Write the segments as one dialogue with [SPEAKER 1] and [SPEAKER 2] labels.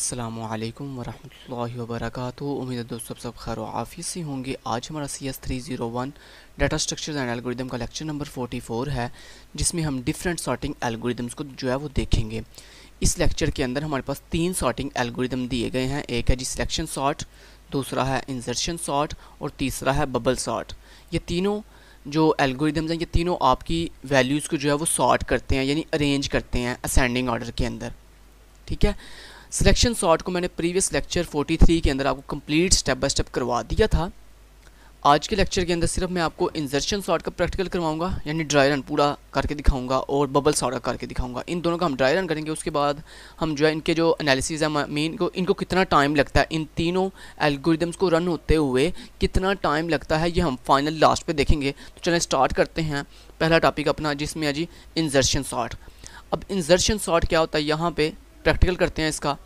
[SPEAKER 1] असलकम वरहमल वबरक उम्मीद है दोस्तों सब खैर आफी से होंगे आज हमारा C S three zero one data structure and algorithm का लेक्चर नंबर फोर्टी फोर है जिसमें हम डिफरेंट सॉर्टिंग एल्गोरिदम्स को जो है वो देखेंगे इस लेक्चर के अंदर हमारे पास तीन सॉर्टिंग एल्गोरिदम दिए गए हैं एक है जी सिलेक्शन सॉर्ट दूसरा है इंसर्शन सॉर्ट और तीसरा है बबल सॉर्ट ये तीनों जो एल्गोरिदम्स हैं ये तीनों आपकी वैल्यूज़ को जो है वो सॉर्ट करते हैं यानी अरेंज करते हैं असेंडिंग ऑर्डर के अंदर ठीक है सिलेक्शन शॉट को मैंने प्रीवियस लेक्चर 43 के अंदर आपको कंप्लीट स्टेप बाय स्टेप करवा दिया था आज के लेक्चर के अंदर सिर्फ मैं आपको इंजर्शन शॉट का प्रैक्टिकल करवाऊंगा यानी ड्राई रन पूरा करके दिखाऊंगा और बबल शॉट का करके दिखाऊंगा इन दोनों का हम ड्राई रन करेंगे उसके बाद हम जो है इनके जो एनालिसिस है मीन को इनको कितना टाइम लगता है इन तीनों एल्गोरिदम्स को रन होते हुए कितना टाइम लगता है ये हम फाइनल लास्ट पर देखेंगे तो चलें स्टार्ट करते हैं पहला टॉपिक अपना जिसमें है जी इंजर्शन शॉट अब इंजर्शन शॉट क्या होता है यहाँ पर प्रैक्टिकल करते हैं इसका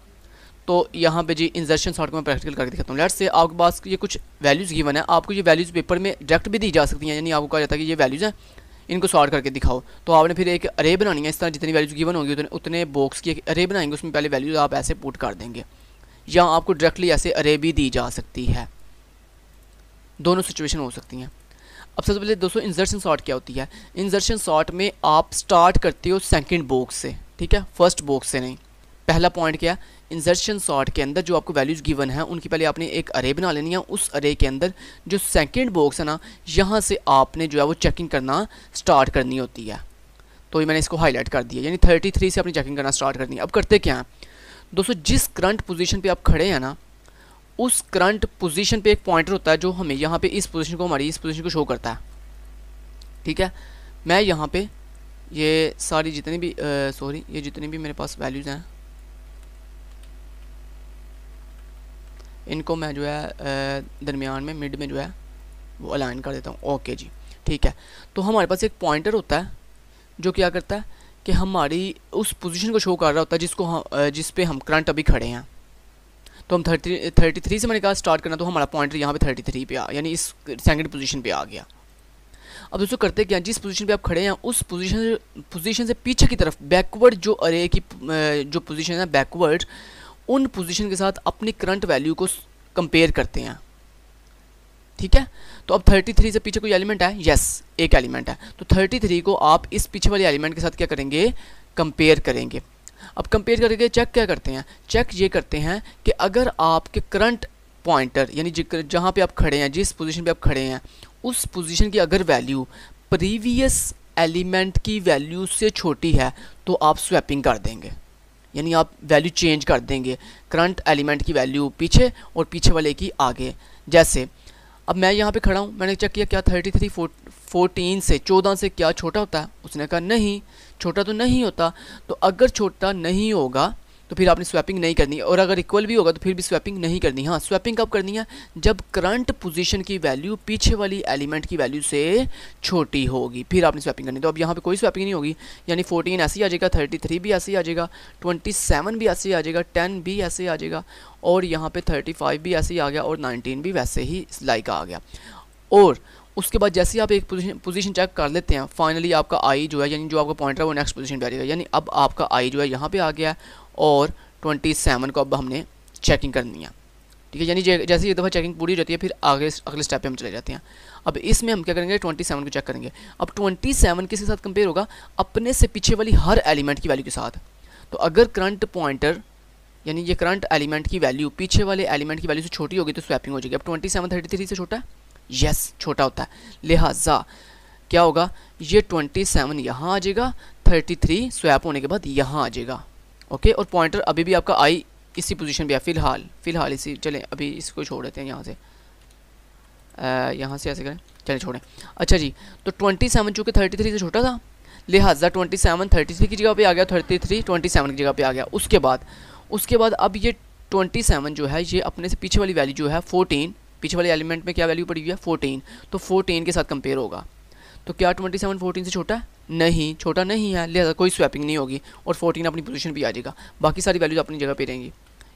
[SPEAKER 1] तो यहाँ पे जी इंजर्शन शॉर्ट को मैं प्रैक्टिकल करके दिखाता हूँ लेट्स से आपके पास ये कुछ वैल्यूज़ गिवन है आपको ये वैल्यूज़ पेपर में डायरेक्ट भी दी जा सकती हैं यानी आपको कहा जाता है कि ये वैल्यूज़ हैं इनको सॉर्ट करके दिखाओ तो आपने फिर एक अरे बनानी है इस तरह जितनी वैल्यूज़ गिवन होगी उतने उतने बॉक्स की एक अरे बनाएंगे उसमें पहले वैल्यूज़ आप ऐसे पुट कर देंगे या आपको डायरेक्टली ऐसे अरे भी दी जा सकती है दोनों सिचुएशन हो सकती हैं अब सबसे पहले दोस्तों इंजर्शन शॉट क्या होती है इंजर्शन शॉट में आप स्टार्ट करते हो सेकेंड बॉक्स से ठीक है फर्स्ट बॉक्स से नहीं पहला पॉइंट क्या इंजर्शन सॉर्ट के अंदर जो आपको वैल्यूज गिवन है उनकी पहले आपने एक अरे बना लेनी है उस अरे के अंदर जो सेकंड बॉक्स है ना यहाँ से आपने जो है वो चेकिंग करना स्टार्ट करनी होती है तो ये मैंने इसको हाईलाइट कर दिया यानी थर्टी थ्री से अपनी चेकिंग करना स्टार्ट करनी है अब करते क्या हैं दोस्तों जिस करंट पोजिशन पर आप खड़े हैं ना उस करंट पोजीशन पर एक पॉइंटर होता है जो हमें यहाँ पर इस पोजिशन को हमारी इस पोजीशन को शो करता है ठीक है मैं यहाँ पर ये सारी जितनी भी सॉरी ये जितनी भी मेरे पास वैल्यूज़ हैं इनको मैं जो है दरमियान में मिड में जो है वो अलाइन कर देता हूँ ओके जी ठीक है तो हमारे पास एक पॉइंटर होता है जो क्या करता है कि हमारी उस पोजीशन को शो कर रहा होता है जिसको हम जिस पे हम करंट अभी खड़े हैं तो हम थर्टी थर्टी थ्री से मैंने कहा स्टार्ट करना तो हमारा पॉइंटर यहाँ पे थर्टी थ्री पे आ यानी इस सेकंड पोजीशन पे आ गया अब दोस्तों करते क्या जिस पोजीशन पे आप खड़े हैं उस पोजीशन पोजीशन से पीछे की तरफ बैकवर्ड जो अरे की जो पोजिशन है बैकवर्ड उन पोजीशन के साथ अपनी करंट वैल्यू को कंपेयर करते हैं ठीक है तो अब 33 से पीछे कोई एलिमेंट है यस yes, एक एलिमेंट है तो 33 को आप इस पीछे वाले एलिमेंट के साथ क्या करेंगे कंपेयर करेंगे अब कंपेयर करके चेक क्या करते हैं चेक ये करते हैं कि अगर आपके करंट पॉइंटर यानी जहाँ पे आप खड़े हैं जिस पोजीशन पे आप खड़े हैं उस पोजीशन की अगर वैल्यू प्रीवियस एलिमेंट की वैल्यू से छोटी है तो आप स्वैपिंग कर देंगे यानी आप वैल्यू चेंज कर देंगे करंट एलिमेंट की वैल्यू पीछे और पीछे वाले की आगे जैसे अब मैं यहाँ पे खड़ा हूँ मैंने चेक किया क्या थर्टी थ्री फोर्टीन से चौदह से क्या छोटा होता है उसने कहा नहीं छोटा तो नहीं होता तो अगर छोटा नहीं होगा तो फिर आपने स्वैपिंग नहीं करनी और अगर इक्वल भी होगा तो फिर भी स्वैपिंग नहीं करनी हाँ स्वैपिंग कब करनी है जब करंट पोजीशन की वैल्यू पीछे वाली एलिमेंट की वैल्यू से छोटी होगी फिर आपने स्वैपिंग करनी तो अब यहाँ पे कोई स्वैपिंग नहीं होगी यानी 14 ऐसे ही आ जाएगा 33 भी ऐसे ही आ जाएगा ट्वेंटी भी ऐसे ही आ जाएगा टेन भी ऐसे ही आ जाएगा और यहाँ पर थर्टी भी ऐसे ही आ गया और नाइनटीन भी वैसे ही लाइक आ गया और उसके बाद जैसे ही आप एक पोजीशन पोजीशन चेक कर लेते हैं फाइनली आपका आई जो है यानी जो आपका पॉइंटर है वो नेक्स्ट पोजीशन पे आ जाएगा यानी अब आपका आई जो है यहाँ पे आ गया है और 27 को अब हमने चेकिंग करनी है ठीक है यानी जैसे एक दफ़ा चेकिंग पूरी हो जाती है फिर आगे अगले स्टेप पे हम चले जाते हैं अब इसमें हम क्या करेंगे 27 को चेक करेंगे अब 27 किसके साथ कंपेयर होगा अपने से पीछे वाली हर एलिमेंट की वैल्यू के साथ तो अगर करंट पॉइंटर यानी ये करंट एलिमेंट की वैल्यू पीछे वाले एलिमेंट की वैल्यू से छोटी होगी तो स्वैपिंग हो जाएगी अब ट्वेंटी सेवन थर्टी थ्री से छोटा है यस छोटा होता है लिहाजा क्या होगा ये ट्वेंटी सेवन यहाँ आ जाएगा थर्टी थ्री स्वैप होने के बाद यहाँ आ जाएगा ओके और पॉइंटर अभी भी आपका आई इसी पोजीशन पे है फ़िलहाल फ़िलहाल इसी चलें अभी इसको छोड़ देते हैं यहाँ से यहाँ से ऐसे करें चलें छोड़ें अच्छा जी तो ट्वेंटी सेवन चूँकि थर्टी थ्री से छोटा था लिहाजा ट्वेंटी सेवन थर्टी थ्री की जगह पे आ गया थर्टी थ्री ट्वेंटी सेवन की जगह पे आ गया उसके बाद उसके बाद अब ये ट्वेंटी सेवन जो है ये अपने से पीछे वाली वैल्यू जो है फोर्टीन पीछे वाले एलिमेंट में क्या वैल्यू पड़ी हुई है फोर्टीन तो फोर्टीन के साथ कंपेयर होगा तो क्या ट्वेंटी सेवन फोर्टीन से छोटा है नहीं छोटा नहीं है लिहाजा कोई स्वैपिंग नहीं होगी और फोर्टीन अपनी पोजीशन भी आ जाएगा बाकी सारी वैल्यूज अपनी जगह पे रहेंगी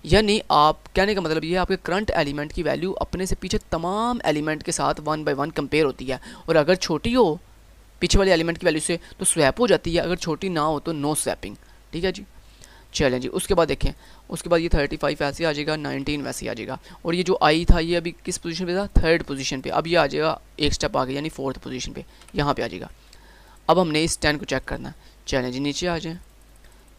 [SPEAKER 1] यानी आप कहने का मतलब ये है आपके करंट एलिमेंट की वैल्यू अपने से पीछे तमाम एलिमेंट के साथ वन बाई वन कंपेयर होती है और अगर छोटी हो पीछे वाले एलिमेंट की वैल्यू से तो स्वैप हो जाती है अगर छोटी ना हो तो नो स्वैपिंग ठीक है जी चलें जी उसके बाद देखें उसके बाद ये थर्टी फाइव ऐसे आ जाएगा नाइनटीन वैसे आ जाएगा और ये जो आई था ये अभी किस पोजीशन पे था थर्ड पोजीशन पे अब ये आ जाएगा एक स्टेप आगे यानी फोर्थ पोजीशन पे यहाँ पे आ जाएगा अब हमने इस टेन को चेक करना है चलें जी नीचे आ जाए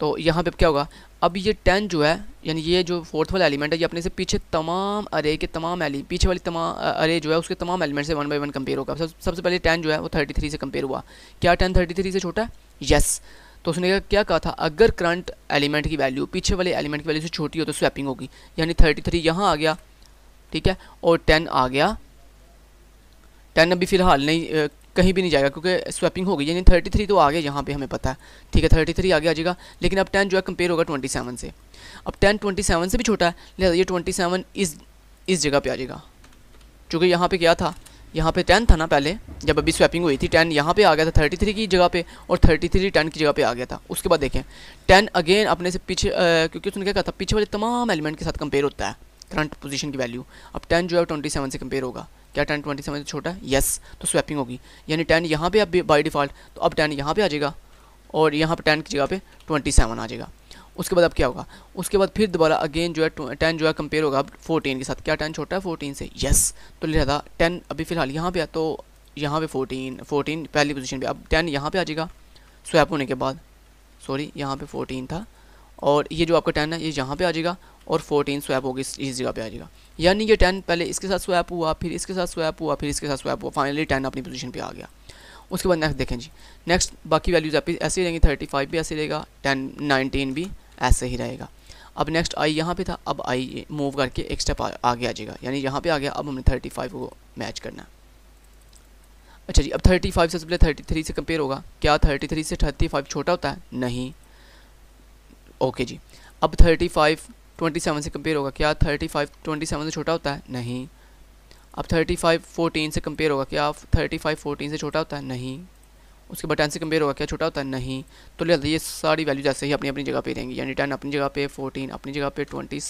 [SPEAKER 1] तो यहाँ पे क्या होगा अब ये टेन जो है यानी ये जो फोर्थ वाला एलिमेंट है ये अपने से पीछे तमाम अरे के तमाम एलिमेंट पीछे वाली तमाम अरे जो है उसके तमाम एलिमेंट से वन बाई वन कंपेयर होगा सबसे पहले टेन जो है वो थर्टी थ्री से कंपेयर हुआ क्या टेन थर्टी थ्री से छोटा है यस तो उसने क्या कहा था अगर करंट एलिमेंट की वैल्यू पीछे वाले एलिमेंट की वैल्यू से छोटी हो तो स्वैपिंग होगी यानी थर्टी थ्री यहाँ आ गया ठीक है और टेन आ गया टेन अभी फ़िलहाल नहीं कहीं भी नहीं जाएगा क्योंकि स्वैपिंग होगी यानी थर्टी थ्री तो आ गया यहाँ पे हमें पता है ठीक है थर्टी थ्री आ आ जाएगा लेकिन अब टेन जो है कंपेयर होगा ट्वेंटी सेवन से अब टेन ट्वेंटी सेवन से भी छोटा है लिहाजा ये ट्वेंटी सेवन इस इस जगह पे आ जाएगा चूँकि यहाँ पे क्या था यहाँ पे टेन था ना पहले जब अभी स्वैपिंग हुई थी टेन यहाँ पे आ गया था थर्टी थ्री की जगह पे और थर्टी थ्री टेन की जगह पे आ गया था उसके बाद देखें टेन अगेन अपने से पीछे क्योंकि उसने क्या कहा था पीछे वाले तमाम एलिमेंट के साथ कंपेयर होता है करंट पोजीशन की वैल्यू अब टेन जो है ट्वेंटी सेवन से कंपेयर होगा क्या टेन ट्वेंटी सेवन से छोटा है येस तो स्वैपिंग होगी यानी टेन यहाँ पे अब बाई डिफ़ॉल्ट तो अब टेन यहाँ पर आ जाएगा और यहाँ पर टेन की जगह पर ट्वेंटी सेवन आ जाएगा उसके बाद अब क्या होगा उसके बाद फिर दोबारा अगेन जो है टेन जो है कंपेयर होगा अब फोर्टीन के साथ क्या टेन छोटा है फोर्टीन से यस तो लिहाजा टेन अभी फिलहाल यहाँ पे आ तो यहाँ पे फोर्टीन फोर्टीन पहली पोजीशन पे अब टेन यहाँ पे आ जाएगा स्वैप होने के बाद सॉरी यहाँ पे फोर्टीन था और ये जो आपका टेन है ये यहाँ पर आ जाएगा और फोर्टीन स्वैप होगी इस जगह पर आ जाएगा यानी ये टेन पहले इसके साथ स्वैप हुआ फिर इसके साथ स्वैप हुआ फिर इसके साथ स्वैप हुआ फाइनली टेन अपनी पोजीशन पर आ गया उसके बाद नेक्स्ट देखें जी नेक्स्ट बाकी वैल्यूज़ आप ऐसे ही रहेंगे थर्टी फाइव भी ऐसे रहेगा टेन नाइनटीन भी ऐसे ही रहेगा अब नेक्स्ट आई यहाँ पे था अब आई मूव करके एक स्टेप आगे आ जाएगा यानी यहाँ पे आ गया अब हमने 35 को मैच करना है अच्छा जी अब 35 सबसे पहले 33 से कंपेयर होगा क्या 33 से 35 छोटा होता है नहीं ओके जी अब 35 27 से कंपेयर होगा क्या 35 27 से छोटा होता है नहीं अब 35 14 से कंपेयर होगा क्या 35 14 से छोटा होता है नहीं उसके बाद टेन से कंपेयर होगा क्या छोटा होता है नहीं तो लिहाजा ये सारी वैल्यू जैसे ही अपनी अपनी जगह पे रहेंगी यानी टेन अपनी जगह पे फोर्टीन अपनी जगह पे ट्वेंटी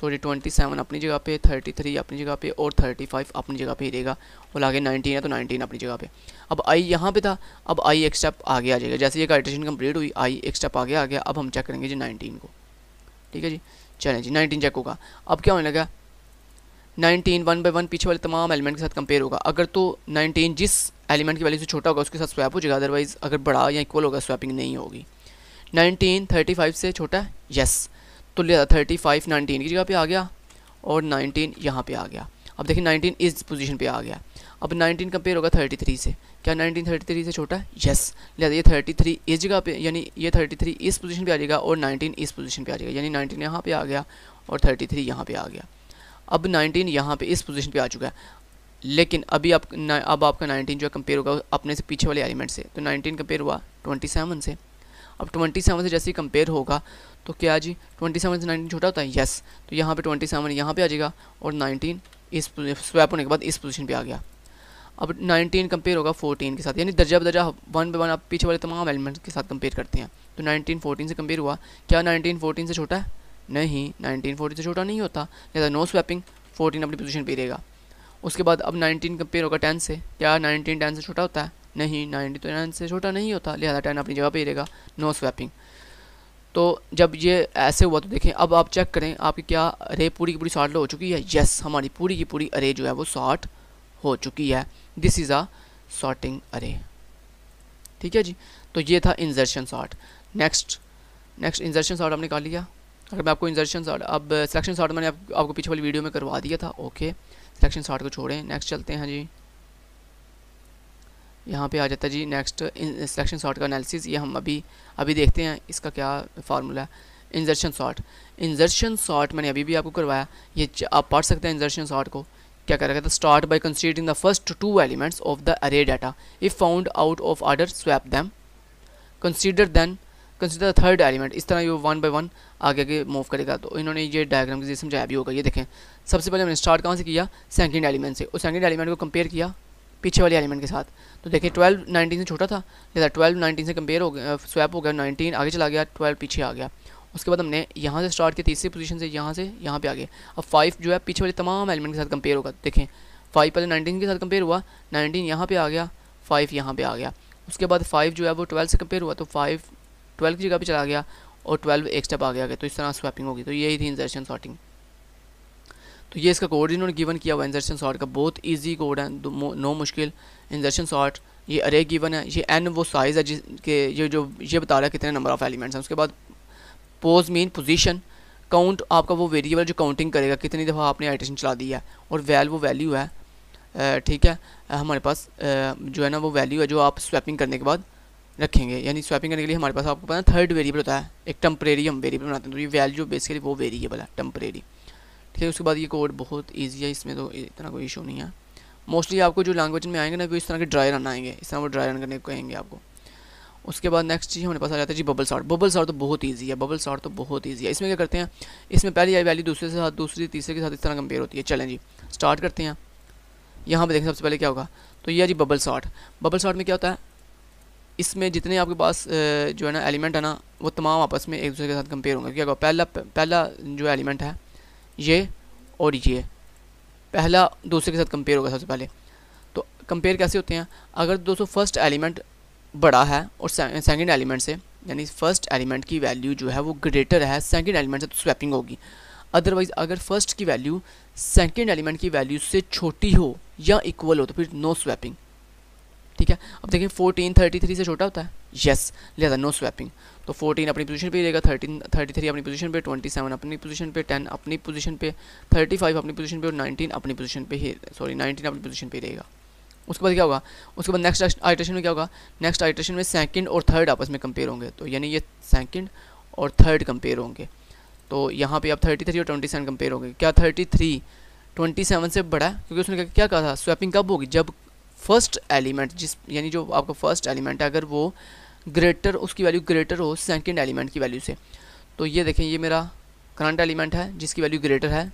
[SPEAKER 1] सॉरी ट्वेंटी सेवन अपनी जगह पे थर्टी थ्री अपनी जगह पे और थर्टी फाइव अपनी जगह पे ही रहेगा और आगे नाइनटीन है तो नाइनटीन अपनी जगह पे अब आई यहाँ पे था अब आई एक स्टेप आगे आ जाएगा जैसे ये कार्टेशन कंप्लीट हुई आई एक स्टेप आगे आ गया अब हम चेक करेंगे जी नाइनटीन को ठीक है जी चलें जी नाइनटीन चेक होगा अब क्या होने लगा नाइनटीन वन बाई वन पीछे वाले तमाम एलिमेंट के साथ कंपेयर होगा अगर तो नाइनटीन जिस एलिमेंट की वैल्यू से छोटा होगा उसके साथ स्वैप हो जाएगा अदरवाइज़ अगर बड़ा या इक्वल होगा स्वैपिंग नहीं होगी नाइनटीन थर्टी फाइव से छोटा है यस तो लिया थर्टी फाइव नाइनटीन की जगह पे आ गया और नाइनटीन यहाँ पे आ गया अब देखिए नाइनटीन इस पोजीशन पे आ गया अब नाइनटीन कंपेयर होगा थर्टी थ्री से क्या नाइनटीन थर्टी थ्री से छोटा है यस लिया ये थर्टी थ्री इस जगह पे यानी ये थर्टी थ्री इस पोजीशन पे आ जाएगा और नाइनटीन इस पोजीशन पे आ जाएगा यानी नाइनटीन यहाँ पे आ गया और थर्टी थ्री यहाँ पर आ गया अब 19 यहाँ पे इस पोजीशन पे आ चुका है लेकिन अभी आप अब आपका 19 जो है कंपेयर होगा अपने से पीछे वाले एलिमेंट से तो 19 कंपेयर हुआ 27 से अब 27 से जैसे ही कंपेयर होगा तो क्या जी 27 से 19 छोटा होता है यस तो यहाँ पे 27 सेवन यहाँ पर आ जाएगा और नाइनटीन इस स्वैप होने के बाद इस पोजीशन पर आ गया अब नाइनटीन कंपेयर होगा फोर्टीन के साथ यानी दर्जा बदर्जा वन बाई वन आप पीछे वाले तमाम एलिमेंट्स के साथ कंपेयर करते हैं तो नाइनटीन फोर्टीन से कंपेयर हुआ क्या नाइनटीन फोर्टीन से छोटा है नहीं नाइनटीन फोर्टी से छोटा नहीं होता लेकिन नो स्वैपिंग फोर्टीन अपनी पोजीशन पे रहेगा उसके बाद अब नाइनटीन कंपेयर होगा टेन से क्या नाइनटीन टेन से छोटा होता है नहीं नाइनटीन तो टेन से छोटा नहीं होता लिहाजा टेन अपनी जगह पर रहेगा नो स्वैपिंग तो जब ये ऐसे हुआ तो देखें अब आप चेक करें आपकी क्या अरे पूरी की पूरी साठ हो चुकी है यस हमारी पूरी की पूरी अरे जो है वो शॉर्ट हो चुकी है दिस इज़ अ शॉर्टिंग अरे ठीक है जी तो ये था insertion sort next next insertion sort हमने कर लिया अगर मैं आपको इंजर्शन अब सिलेक्शन uh, शॉट मैंने आप, आपको पीछे वाली वीडियो में करवा दिया था ओके सिलेक्शन शॉट को छोड़ें नेक्स्ट चलते हैं जी यहाँ पे आ जाता है जी नेक्स्ट सिलेक्शन शॉट का एनालिसिस ये हम अभी अभी देखते हैं इसका क्या फार्मूला है इंजर्शन शॉट इंजर्शन शॉट मैंने अभी भी आपको करवाया ये आप पढ़ सकते हैं इंजर्शन शॉट को क्या कर था start by considering the first two elements of the array data if found out of order swap them consider then consider third element इस तरह ये वन बाई वन आगे आगे मूव करेगा तो इन्होंने ये डायग्राम के जरिए समझाया भी होगा ये देखें सबसे पहले हमने स्टार्ट कहाँ से किया सेकंड एलिमेंट से और सेकंड एलिमेंट को कंपेयर किया पीछे वाले एलिमेंट के साथ तो देखिए ट्वेल्व नाइनटीन से छोटा था जैसा ट्वेल्व नाइनटीन से कंपेयर हो गया स्वैप हो गया नाइनटीन आगे चला गया ट्वेल्व पीछे आ गया उसके बाद हमने यहाँ से स्टार्ट किया तीसरी पोजीशन से यहाँ से यहाँ पे आ गए अब फाइव जो है पीछे वाले तमाम एलिमेंट के साथ कंपेयर होगा देखें फाइव पहले नाइनटीन के साथ कंपेयर हुआ नाइनटीन यहाँ पे आ गया फाइव यहाँ पे आ गया उसके बाद फाइव जो है वो ट्वेल्व से कंपेयर हुआ तो फाइव ट्वेल्व की जगह पर चला गया और ट्वेल्व एक स्टेप आगे आ गया तो इस तरह स्वैपिंग होगी तो यही थी इंजर्शन शॉटिंग तो ये इसका कोड इन्होंने गिवन किया हुआ इंजर्शन शॉट का बहुत ईजी कोड है नो मुश्किल इंजर्शन शॉट ये अरे गिवन है ये एन वो साइज़ है जिसके ये जो ये बता रहा है कितने नंबर ऑफ़ एलिमेंट्स हैं उसके बाद पोज मीन पोजीशन काउंट आपका वो वेरिएबल जो काउंटिंग करेगा कितनी दफ़ा आपने आइटेशन चला दी है और वैल वो वैल्यू है ठीक है हमारे पास जो है ना वो वैल्यू है जो आप स्वैपिंग करने के बाद रखेंगे यानी स्वैपिंग करने के लिए हमारे पास आपको पता है थर्ड वेरिएबल होता है एक टम्परेरी हम वेरिएबल बनाते हैं तो ये वैल्यू बेसिकली वो वेरिएबल है टम्परेरी ठीक है उसके बाद ये कोड बहुत ईजी है इसमें तो इतना कोई इशू नहीं है मोस्टली आपको जो लैंग्वेज में आएंगे ना कोई इस तरह के ड्राई रन आएंगे इस तरह वो ड्राई रन करने को कहेंगे आपको उसके बाद नेक्स्ट चीज़ हमारे पास आ जाता है जी बबल सार्ट बबल सार्ट तो बहुत ईजी है बबल सार्ट तो बहुत ईजी है इसमें क्या करते हैं इसमें पहली आई वैल्यू दूसरे के साथ दूसरी तीसरे के साथ इस तरह कंपेयर होती है चलें जी स्टार्ट करते हैं यहाँ पर देखें सबसे पहले क्या होगा तो ये है जी बबल सार्ट बबल सार्ट में क्या होता है इसमें जितने आपके पास जो है ना एलिमेंट है ना वो तमाम आपस में एक दूसरे के साथ कंपेयर होंगे क्या पहला पहला जो एलिमेंट है ये और ये पहला दूसरे के साथ कंपेयर होगा सबसे पहले तो कंपेयर कैसे होते हैं अगर दोस्तों फर्स्ट एलिमेंट बड़ा है और सेकेंड एलिमेंट से यानी फर्स्ट एलिमेंट की वैल्यू जो है वो ग्रेटर है सेकेंड एलिमेंट से तो स्वैपिंग होगी अदरवाइज़ अगर फर्स्ट की वैल्यू सेकेंड एलिमेंट की वैल्यू से छोटी हो या इक्वल हो तो फिर नो स्वैपिंग ठीक है अब देखिए फोर्टीन थर्टी थ्री से छोटा होता है यस लिहाजा नो स्वैपिंग तो फोर्टीन अपनी पोजीशन पे रहेगा थर्टीन थर्टी थ्री अपनी पोजीशन पे ट्वेंटी सेवन अपनी पोजीशन पे टेन अपनी पोजीशन पे थर्टी फाइव अपनी पोजीशन पे और नाइनटीन अपनी पोजीशन पे ही सॉरी नाइनटीन अपनी पोजीशन पे रहेगा उसके बाद क्या होगा उसके बाद नेक्स्ट आइट्रेशन में क्या होगा नेक्स्ट आइट्रेशन में सेकंड और थर्ड आपस में कंपेयर होंगे तो यानी ये सेकंड और थर्ड कंपेयर होंगे तो यहाँ पे आप 33 और 27 कंपेयर होंगे क्या 33 27 से बड़ा है क्योंकि उसने क्या कहा था स्वैपिंग कब होगी जब फर्स्ट एलिमेंट जिस यानी जो आपका फर्स्ट एलिमेंट है अगर वो ग्रेटर उसकी वैल्यू ग्रेटर हो सेकेंड एलिमेंट की वैल्यू से तो ये देखें ये मेरा करंट एलिमेंट है जिसकी वैल्यू ग्रेटर है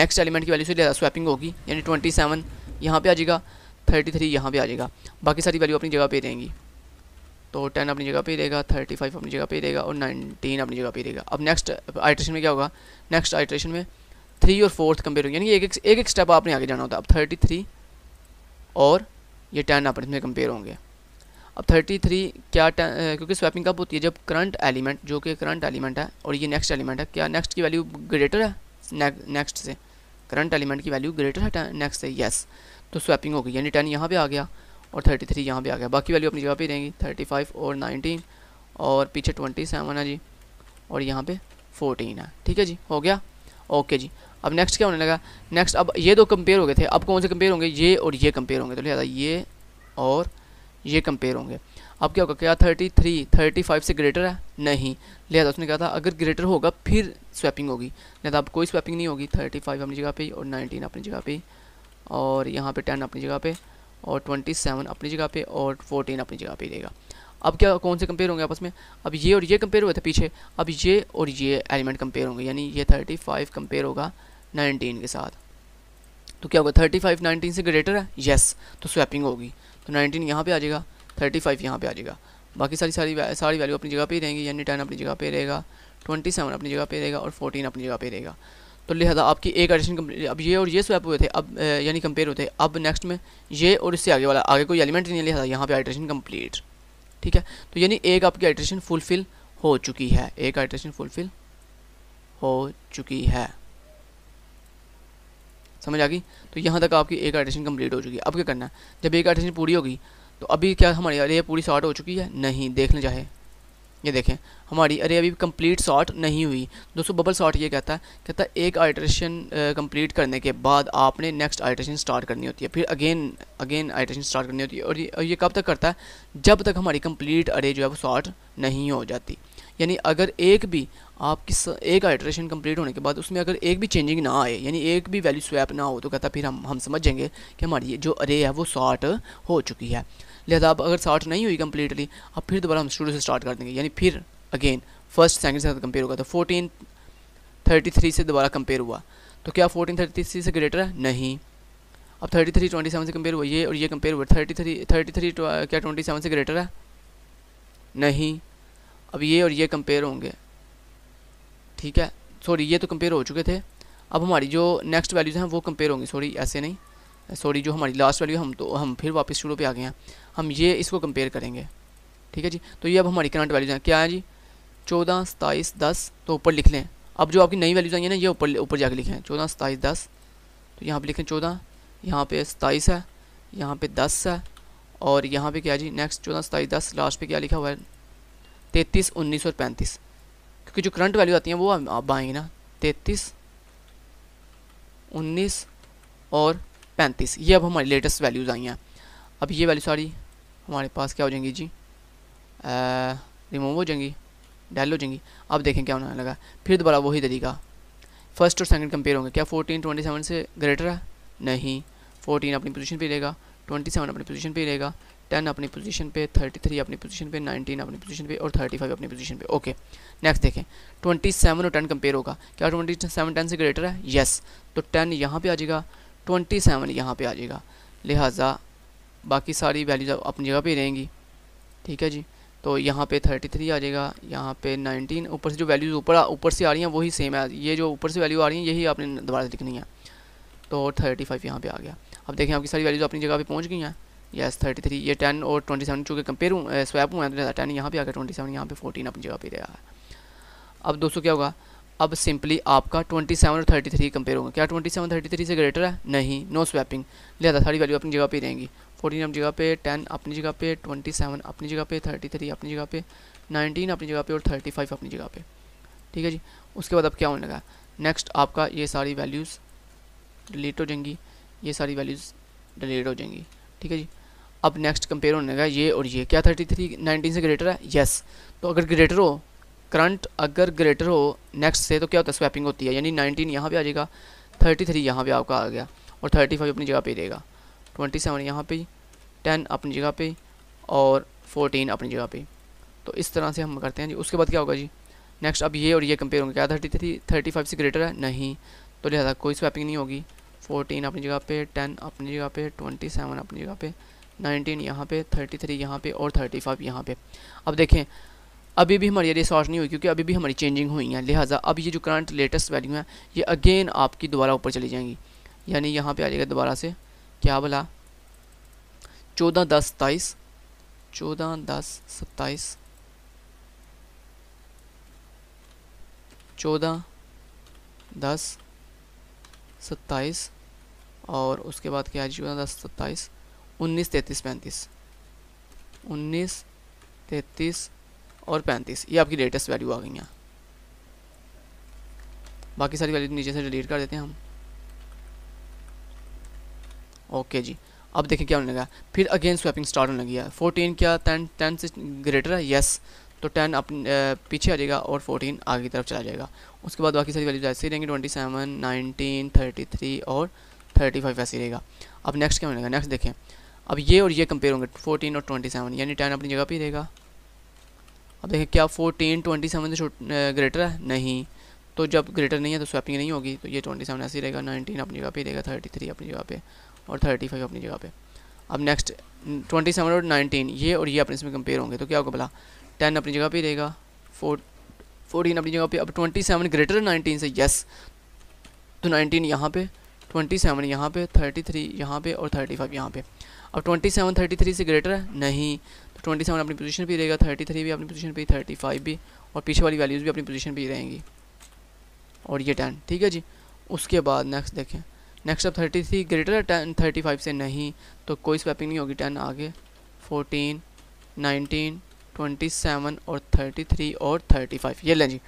[SPEAKER 1] नेक्स्ट एलिमेंट की वैल्यू से ज़्यादा स्वैपिंग होगी यानी ट्वेंटी सेवन यहाँ पर आ जाएगा थर्टी थ्री यहाँ पर आ जाएगा बाकी सारी वैल्यू अपनी जगह पर रहेंगी तो टेन अपनी जगह पर रहेगा थर्टी फाइव अपनी जगह पर रहेगा और नाइनटीन अपनी जगह पर रहेगा अब नेक्स्ट आइट्रेशन में क्या होगा नेक्स्ट आइट्रेशन में थ्री और फोर्थ कंपेयर होगी यानी एक एक एक स्टेप आपने आगे जाना होता है अब थर्टी थ्री और ये टेन आपस में कंपेयर होंगे अब 33 क्या आ, क्योंकि स्वैपिंग कब होती है जब करंट एलिमेंट जो कि करंट एलिमेंट है और ये नेक्स्ट एलिमेंट है क्या नेक्स्ट की वैल्यू ग्रेटर है नेक्स्ट से करंट एलिमेंट की वैल्यू ग्रेटर है नेक्स्ट से येस तो स्वैपिंग होगी यानी टेन यहाँ पर आ गया और थर्टी थ्री यहाँ पर आ गया बाकी वैल्यू अपनी जगह पर देंगी थर्टी फाइव और नाइनटीन और पीछे ट्वेंटी सेवन है जी और यहाँ पर फोर्टीन है ठीक है जी हो गया ओके जी अब नेक्स्ट क्या होने लगा नेक्स्ट अब ये दो कंपेयर हो गए थे अब कौन से कंपेयर होंगे ये और ये कंपेयर होंगे तो लिहाजा ये और ये कंपेयर होंगे अब क्या होगा क्या थर्टी थ्री थर्टी फाइव से ग्रेटर है नहीं लिहाजा उसने कहा था अगर ग्रेटर होगा फिर स्वैपिंग होगी लिहाजा अब कोई स्वैपिंग नहीं होगी थर्टी फाइव अपनी जगह पर और नाइनटीन अपनी जगह पर और यहाँ पर टेन अपनी जगह पर और ट्वेंटी सेवन अपनी जगह पर और फोर्टीन अपनी जगह पे रहेगा अब क्या कौन से कंपेयर होंगे आपस में अब ये और ये कंपेयर हुए थे पीछे अब ये और ये एलिमेंट कंपेयर होंगे यानी ये थर्टी फाइव कंपेयर होगा नाइनटीन के साथ तो क्या होगा थर्टी फाइव नाइनटीन से ग्रेटर है येस तो स्वैपिंग होगी तो नाइनटीन यहाँ पर आ जाएगा थर्टी फाइव यहाँ पर आ जाएगा बाकी सारी सारी वै, सारी वैल्यू अपनी जगह पर ही रहेंगी यानी टेन अपनी जगह पर रहेगा ट्वेंटी सेवन अपनी जगह पर रहेगा और फोर्टीन अपनी जगह पर रहेगा तो लिहाजा आपकी एक एडिशन अब ये और ये स्वैप हुए थे अब यानी कंपेयर होते अब नेक्स्ट में ये और इससे आगे वाला आगे कोई एलिमेंट नहीं है लिहाजा यहाँ पर एडिशन कम्प्लीट ठीक है तो यानी एक आपकी एडिशन फुलफ़िल हो चुकी है एक एडिशन फुलफ़िल हो चुकी है समझ आ गई तो यहाँ तक आपकी एक आइटेशन कंप्लीट हो चुकी है अब क्या करना है जब एक आइटेशन पूरी होगी तो अभी क्या हमारी अरे पूरी शॉर्ट हो चुकी है नहीं देखने चाहे ये देखें हमारी अरे अभी कंप्लीट शॉर्ट नहीं हुई दोस्तों बबल शॉर्ट ये कहता है कहता है एक आइट्रेशन कंप्लीट करने के बाद आपने नेक्स्ट आइट्रेशन स्टार्ट करनी होती है फिर अगेन अगेन आइट्रेशन स्टार्ट करनी होती है और ये, और ये कब तक करता है जब तक हमारी कंप्लीट अरे जो है वो शॉर्ट नहीं हो जाती यानी अगर एक भी आपकी एक आइट्रेशन कंप्लीट होने के बाद उसमें अगर एक भी चेंजिंग ना आए यानी एक भी वैल्यू स्वैप ना हो तो कहता फिर हम हम समझ जाएंगे कि हमारी जो अरे है वो शॉर्ट हो चुकी है लिहाजा अब अगर शॉर्ट नहीं हुई कम्प्लीटली अब फिर दोबारा हम स्टूडियो से स्टार्ट कर देंगे यानी फिर अगेन फर्स्ट सेकेंड से साथ कंपेयर होगा तो फोर्टीन थर्टी थ्री से दोबारा कंपेयर हुआ तो क्या फोर्टीन थर्टी थ्री से ग्रेटर है नहीं अब थर्टी थ्री ट्वेंटी सेवन से कंपेयर हुआ ये और ये कंपेयर हुआ थर्टी थ्री थर्टी थ्री क्या ट्वेंटी सेवन से ग्रेटर है नहीं अब ये और ये कंपेयर होंगे ठीक है सॉरी ये तो कंपेयर हो चुके थे अब हमारी जो नेक्स्ट वैल्यूज़ हैं वो कंपेयर होंगी सॉरी ऐसे नहीं सॉरी जो हमारी लास्ट वैल्यू हम तो हम फिर वापस शुरू पे आ गए हैं हम ये इसको कंपेयर करेंगे ठीक है जी तो ये अब हमारी करंट वैल्यूज़ हैं क्या है जी चौदह सताईस दस तो ऊपर लिख लें अब जो आपकी नई वैल्यूज़ आई हैं ना ये ऊपर ऊपर जाके लिखें चौदह सताईस दस तो यहाँ पर लिखें चौदह यहाँ पर सताईस है यहाँ पर दस है और यहाँ पर क्या जी नेक्स्ट चौदह सताईस दस लास्ट पर क्या लिखा हुआ है तैंतीस उन्नीस और पैंतीस क्योंकि जो करंट वैल्यू आती है वो आप आएंगे ना तैतीस उन्नीस और पैंतीस ये अब हमारी लेटेस्ट वैल्यूज़ आई हैं अब ये वैल्यू सारी हमारे पास क्या हो जाएंगी जी रिमूव हो जाएंगी डायल हो जाएंगी अब देखें क्या होने लगा फिर दोबारा वही तरीका फर्स्ट और सेकंड कंपेयर होंगे क्या फोर्टीन ट्वेंटी सेवन से ग्रेटर है नहीं फोर्टीन अपनी पोजीशन पे रहेगा ट्वेंटी सेवन अपनी पोजीशन पे रहेगा टेन अपनी पोजीशन पे थर्टी थ्री अपनी पोजीशन पे नाइनटीन अपनी पोजीशन पे और थर्टी फाइव अपनी पोजीशन पे ओके नेक्स्ट देखें ट्वेंटी सेवन और टेन कंपेयर होगा क्या ट्वेंटी सेवन टेन से ग्रेटर है येस तो टेन यहाँ पर आ जाएगा ट्वेंटी सेवन यहाँ पर आ जाएगा लिहाजा बाकी सारी वैल्यूज अपनी जगह पर रहेंगी ठीक है जी तो यहाँ पे 33 आ जाएगा यहाँ पे 19 ऊपर से जो वैल्यूज़ ऊपर ऊपर से आ रही हैं वही सेम है ये जो ऊपर से वैल्यू आ रही हैं यही आपने दोबारा लिखनी है तो 35 फाइव यहाँ पर आ गया अब देखें आपकी सारी वैल्यूज अपनी जगह पे पहुँच गई हैं यस थर्टी थ्री ये टेन और ट्वेंटी सेवन चूँकि कंपेयर हूँ स्वैप हूँ तो टेन यहाँ पे आकर ट्वेंटी सेवन यहाँ पे फोर्टीन अपनी जगह पे रहा है अब दोस्तों क्या होगा अब सिंपली आपका ट्वेंटी सेवन और थर्टी थ्री कंपेयर होगा क्या ट्वेंटी सेवन थर्टी थ्री से ग्रेटर है नहीं नो स्वैपिंग लिहाजा सारी वैल्यू अपनी जगह पर रहेंगी फोर्टीन अपनी जगह पे टेन अपनी जगह पे ट्वेंटी सेवन अपनी जगह पे थर्टी थ्री अपनी जगह पे नाइनटीन अपनी जगह पे और थर्टी फाइव अपनी जगह पे ठीक है जी उसके बाद अब क्या होने लगा नेक्स्ट आपका ये सारी वैल्यूज़ डिलीट हो जाएंगी ये सारी वैल्यूज़ डिलीट हो जाएंगी ठीक है जी अब नेक्स्ट कंपेयर होने का ये और ये क्या थर्टी थ्री नाइनटीन से ग्रेटर है येस तो अगर ग्रेटर हो करंट अगर ग्रेटर हो नेक्स्ट से तो क्या होता है स्वैपिंग होती है यानी नाइनटीन यहाँ पर आ जाएगा थर्टी थ्री यहाँ पर आपका आ गया और थर्टी फाइव अपनी जगह पर देगा ट्वेंटी सेवन यहाँ पर टेन अपनी जगह पर और फोर्टीन अपनी जगह पर तो इस तरह से हम करते हैं जी उसके बाद क्या होगा जी नेक्स्ट अब ये और ये कंपेयर होंगे क्या थर्टी थ्री थर्टी फाइव से ग्रेटर है नहीं तो लिहाजा कोई स्वैपिंग नहीं होगी फोर्टीन अपनी जगह पे टेन अपनी जगह पे ट्वेंटी सेवन अपनी जगह पे नाइनटीन यहाँ पे थर्टी थ्री यहाँ पर और थर्टी फाइव यहाँ पर अब देखें अभी भी हमारी ये सॉर्ट नहीं हुई क्योंकि अभी भी हमारी चेंजिंग हुई हैं लिहाजा अब ये जो करंट लेटेस्ट वैल्यू है ये अगेन आपकी दोबारा ऊपर चली जाएंगी यानी यहाँ पे आ जाएगा दोबारा से क्या बोला चौदह दस सताईस चौदह दस सत्ताईस चौदह दस सत्ताईस और उसके बाद क्या चौदह दस सत्ताईस उन्नीस तैंतीस पैंतीस उन्नीस तैंतीस और पैंतीस ये आपकी लेटेस्ट वैल्यू आ गई हैं बाकी सारी वैल्यू नीचे से डिलीट कर देते हैं हम ओके जी अब देखें क्या होने लगा फिर अगेन स्वैपिंग स्टार्ट होने लगी है फोर्टीन क्या टेन टेन से ग्रेटर है येस तो टेन अपने पीछे आ जाएगा और फोर्टीन आगे की तरफ चला जाएगा उसके बाद बाकी सारी वैल्यूज ही रहेंगे twenty seven nineteen thirty three और थर्टी फाइव ही रहेगा अब नेक्स्ट क्या होने लगा नेक्स्ट देखें अब ये और ये कंपेयर होंगे फोटीन और ट्वेंटी सेवन यानी टेन अपनी जगह पर ही रहेगा अब देखें क्या फोटीन ट्वेंटी सेवन से ग्रेटर है नहीं तो जब ग्रेटर नहीं है तो स्वैपिंग नहीं होगी तो ये ट्वेंटी सेवन ऐसे ही रहेगा नाइनटीन अपनी जगह पे रहेगा थर्टी थ्री अपनी जगह पे और थर्टी फाइव अपनी जगह पे अब नेक्स्ट ट्वेंटी सेवन और नाइनटीन ये और ये अपने इसमें कंपेयर होंगे तो क्या होगा भला टेन अपनी जगह ही रहेगा फोर फोर्टीन अपनी जगह पर अब ट्वेंटी सेवन ग्रेटर नाइनटीन से येस तो नाइनटीन यहाँ पे ट्वेंटी सेवन यहाँ पे थर्टी थ्री यहाँ पे और थर्टी फाइव यहाँ पे अब ट्वेंटी सेवन थर्टी थ्री से ग्रेटर है नहीं तो ट्वेंटी सेवन अपनी पोजीशन पे रहेगा थर्टी थ्री भी अपनी पोजीशन पर थर्टी फाइव भी और पीछे वाली वैल्यूज़ भी अपनी पोजीशन पर ही रहेंगी और ये टेन ठीक है जी उसके बाद नेक्स्ट देखें नेक्स्ट अब थर्टी थ्री ग्रेटर है टेन थर्टी फाइव से नहीं तो कोई स्वैपिंग नहीं होगी टेन आगे फोर्टीन नाइनटीन ट्वेंटी सेवन और थर्टी थ्री और थर्टी फाइव ये लें जी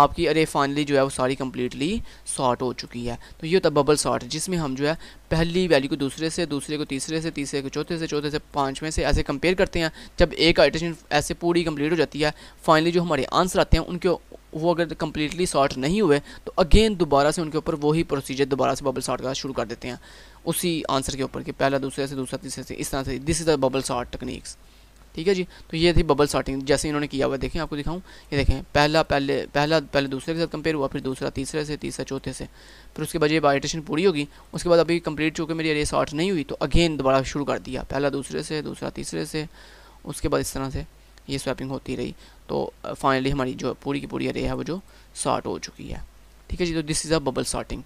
[SPEAKER 1] आपकी अरे फाइनली जो है वो सारी कम्प्लीटली सॉर्ट हो चुकी है तो ये होता है बबल सॉर्ट जिसमें हम जो है पहली वैल्यू को दूसरे से दूसरे को तीसरे से तीसरे को चौथे से चौथे से पाँचवें से ऐसे कंपेयर करते हैं जब एक आइटेशन ऐसे पूरी कम्प्लीट हो जाती है फाइनली जो हमारे आंसर आते हैं उनके वो अगर कम्प्लीटली सॉर्ट नहीं हुए तो अगेन दोबारा से उनके ऊपर वही प्रोसीजर दोबारा से बबल सॉर्ट का शुरू कर देते हैं उसी आंसर के ऊपर कि पहला दूसरे से दूसरा तीसरे से इस तरह से this is the bubble sort techniques ठीक है जी तो ये थी बबल स्टार्टिंग जैसे इन्होंने किया हुआ देखें आपको दिखाऊं ये देखें पहला पहले पहला पहले दूसरे के साथ कंपेयर हुआ फिर दूसरा तीसरे से तीसरा चौथे से फिर उसके बाद ये बाइटेशन पूरी होगी उसके बाद अभी कंप्लीट चूँकि मेरी रेस आर्ट नहीं हुई तो अगेन दोबारा शुरू कर दिया पहला दूसरे से दूसरा तीसरे से उसके बाद इस तरह से ये स्वैपिंग होती रही तो फाइनली हमारी जो पूरी की पूरी रे है वो जो स्टार्ट हो चुकी है ठीक है जी तो this is a bubble starting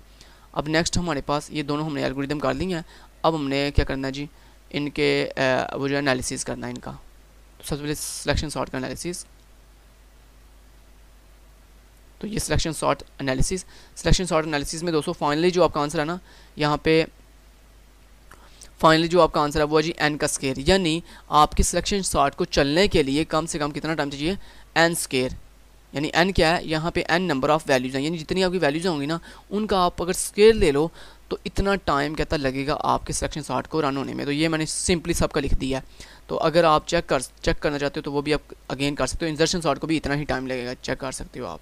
[SPEAKER 1] अब नेक्स्ट हमारे पास ये दोनों हमने एल्गोरिदम कर ली हैं अब हमने क्या करना है जी इनके वो जो एनालिसिस करना है इनका सबसे पहले सिलेक्शन शॉर्ट का एनालिसिस तो ये selection sort analysis selection sort analysis में दोस्तों फाइनली जो आपका आंसर है ना यहाँ पे फाइनली जो आपका आंसर है वो है जी एन का स्केयर यानी आपके सिलेक्शन शॉर्ट को चलने के लिए कम से कम कितना टाइम चाहिए एन स्केयर यानी एन क्या है यहाँ पे एन नंबर ऑफ़ वैल्यूज़ हैं यानी जितनी आपकी वैल्यूज़ होंगी ना उनका आप अगर स्केयर ले लो तो इतना टाइम कहता लगेगा आपके सेक्शन साठ को रन होने में तो ये मैंने सिंपली सबका लिख दिया है तो अगर आप चेक कर चेक करना चाहते हो तो वो भी आप अगेन कर सकते हो इंजर्शन शॉट को भी इतना ही टाइम लगेगा चेक कर सकते हो आप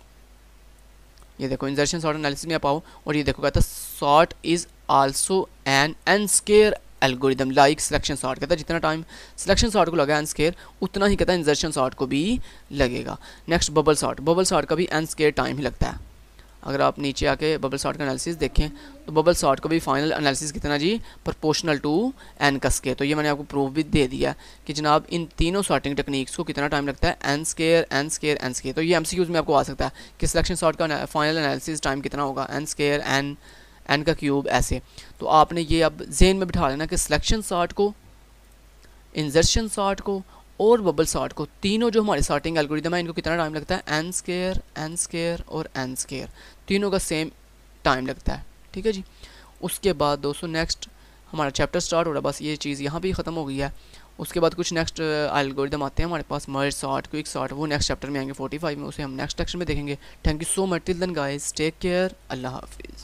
[SPEAKER 1] ये देखो इंजर्शन शॉर्ट एनालिसिस में आप आओ और ये देखो कहता sort is also an square algorithm like selection sort कहता है जितना टाइम सिलेक्शन शॉर्ट को लगा एन स्केयर उतना ही कहता है इंजर्शन शॉर्ट को भी लगेगा next bubble sort bubble sort का भी एन स्केयर टाइम ही लगता है अगर आप नीचे आके बबल शॉट का एनालिसिस देखें तो बबल शॉट का भी फाइनल एनालिसिस कितना जी प्रोपोर्शनल टू एन का के तो ये मैंने आपको प्रूफ भी दे दिया कि जनाब इन तीनों शॉटिंग टेक्निक्स को कितना टाइम लगता है n square n square n square तो ये एम में आपको आ सकता है कि सिलेक्शन शॉट का फाइनल एनालिसिस टाइम कितना होगा एन स्केयर एन एन का क्यूब ऐसे तो आपने ये अब जेन में बिठा लेना कि सिलेक्शन शॉट को इंजर्शन शॉट को और बबल सॉर्ट को तीनों जो हमारे सॉर्टिंग एल्गोरिदम है इनको कितना टाइम लगता है एन स्केयर एन स्केयर और एन स्केयर तीनों का सेम टाइम लगता है ठीक है जी उसके बाद दोस्तों नेक्स्ट हमारा चैप्टर स्टार्ट हो रहा है बस ये चीज़ यहाँ भी ख़त्म हो गई है उसके बाद कुछ नेक्स्ट एल्गोरिदम uh, आते हैं हमारे पास मर्ज सॉर्ट क्विक सॉर्ट वो नेक्स्ट चैप्टर में आएंगे फाइव में उसे हम नेक्स्ट सेक्शन में देखेंगे thank you so much till then guys take care अल्लाह हाफिज़